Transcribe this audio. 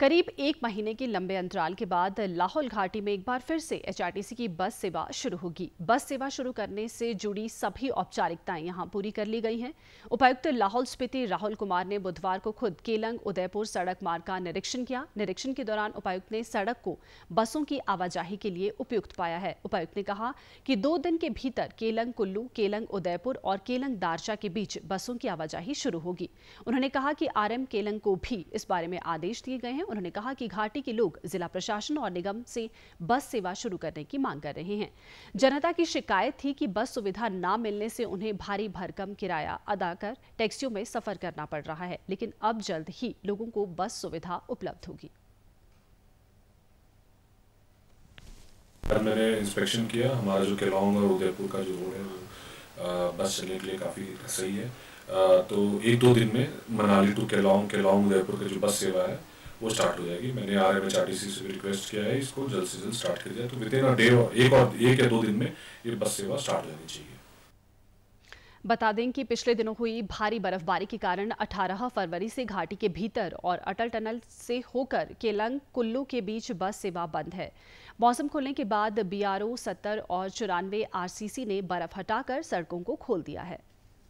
करीब एक महीने के लंबे अंतराल के बाद लाहौल घाटी में एक बार फिर से एचआरटीसी की बस सेवा शुरू होगी बस सेवा शुरू करने से जुड़ी सभी औपचारिकताएं यहां पूरी कर ली गई हैं उपायुक्त लाहौल स्पीति राहुल कुमार ने बुधवार को खुद केलंग उदयपुर सड़क मार्ग का निरीक्षण किया निरीक्षण के दौरान उपायुक्त ने सड़क को बसों की आवाजाही के लिए उपयुक्त पाया है उपायुक्त ने कहा कि दो दिन के भीतर केलंग कुल्लू केलंग उदयपुर और केलंग दारचा के बीच बसों की आवाजाही शुरू होगी उन्होंने कहा कि आरएम केलंग को भी इस बारे में आदेश दिए गए हैं उन्होंने कहा कि घाटी के लोग जिला प्रशासन और निगम से बस सेवा शुरू करने की मांग कर रहे हैं जनता की शिकायत थी कि बस सुविधा न मिलने से उन्हें भारी भरकम किराया अदा कर टैक्सियों में सफर करना पड़ रहा है लेकिन अब जल्द ही लोगों को बस सुविधा उपलब्ध होगी मैंने इंस्पेक्शन किया हमारा जो केलांग और उदयपुर का जो रोड है वो बस चलने के लिए काफ़ी सही है आ, तो एक दो दिन में मनाली टू केलांग केलांग उदयपुर का के जो बस सेवा है वो स्टार्ट हो जाएगी मैंने R M H R T C से भी रिक्वेस्ट किया है इसको जल्द से जल्द स्टार्ट किया जाए तो विद इन अ डे एक और एक या दो दिन में ये बस सेवा स्टार्ट हो जानी चाहिए बता दें कि पिछले दिनों हुई भारी बर्फबारी के कारण 18 फरवरी से घाटी के भीतर और अटल टनल से होकर केलंग कुल्लू के बीच बस सेवा बंद है मौसम खुलने के बाद बीआरओ 70 और चौरानवे आरसीसी ने बर्फ हटाकर सड़कों को खोल दिया है